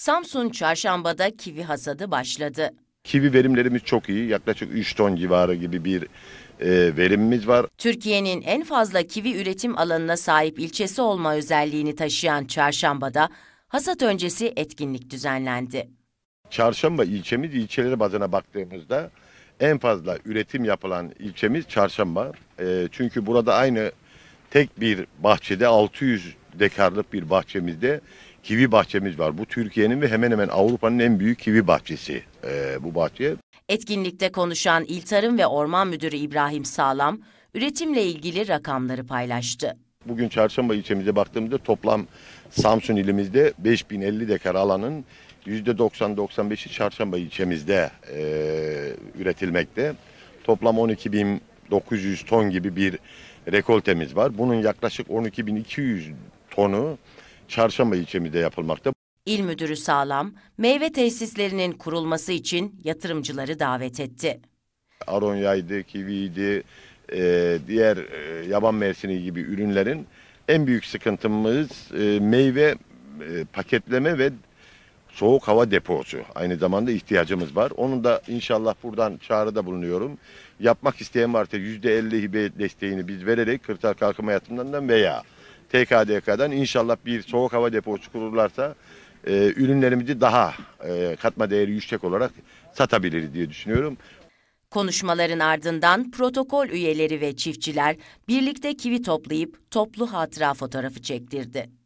Samsun çarşambada kivi hasadı başladı. Kivi verimlerimiz çok iyi. Yaklaşık 3 ton civarı gibi bir e, verimimiz var. Türkiye'nin en fazla kivi üretim alanına sahip ilçesi olma özelliğini taşıyan çarşambada hasat öncesi etkinlik düzenlendi. Çarşamba ilçemiz ilçelere bazına baktığımızda en fazla üretim yapılan ilçemiz Çarşamba. E, çünkü burada aynı tek bir bahçede 600 dekarlık bir bahçemizde kivi bahçemiz var. Bu Türkiye'nin ve hemen hemen Avrupa'nın en büyük kivi bahçesi e, bu bahçe. Etkinlikte konuşan İl Tarım ve Orman Müdürü İbrahim Sağlam, üretimle ilgili rakamları paylaştı. Bugün çarşamba ilçemize baktığımızda toplam Samsun ilimizde 5050 dekar alanın %90-95'i çarşamba ilçemizde e, üretilmekte. Toplam 12.900 ton gibi bir rekoltemiz var. Bunun yaklaşık 12.200 tonu Çarşamba ilçemizde yapılmakta. İl müdürü Sağlam, meyve tesislerinin kurulması için yatırımcıları davet etti. Aronyaydı, kiviydi, e, diğer e, yaban mersini gibi ürünlerin en büyük sıkıntımız e, meyve e, paketleme ve soğuk hava deposu. Aynı zamanda ihtiyacımız var. Onun da inşallah buradan çağrıda bulunuyorum. Yapmak isteyen varsa %50 hibe desteğini biz vererek Kırtal Kalkınma Yatırımlarından veya TKDK'dan inşallah bir soğuk hava deposu kururlarsa e, ürünlerimizi daha e, katma değeri yüksek olarak satabiliriz diye düşünüyorum. Konuşmaların ardından protokol üyeleri ve çiftçiler birlikte kivi toplayıp toplu hatıra fotoğrafı çektirdi.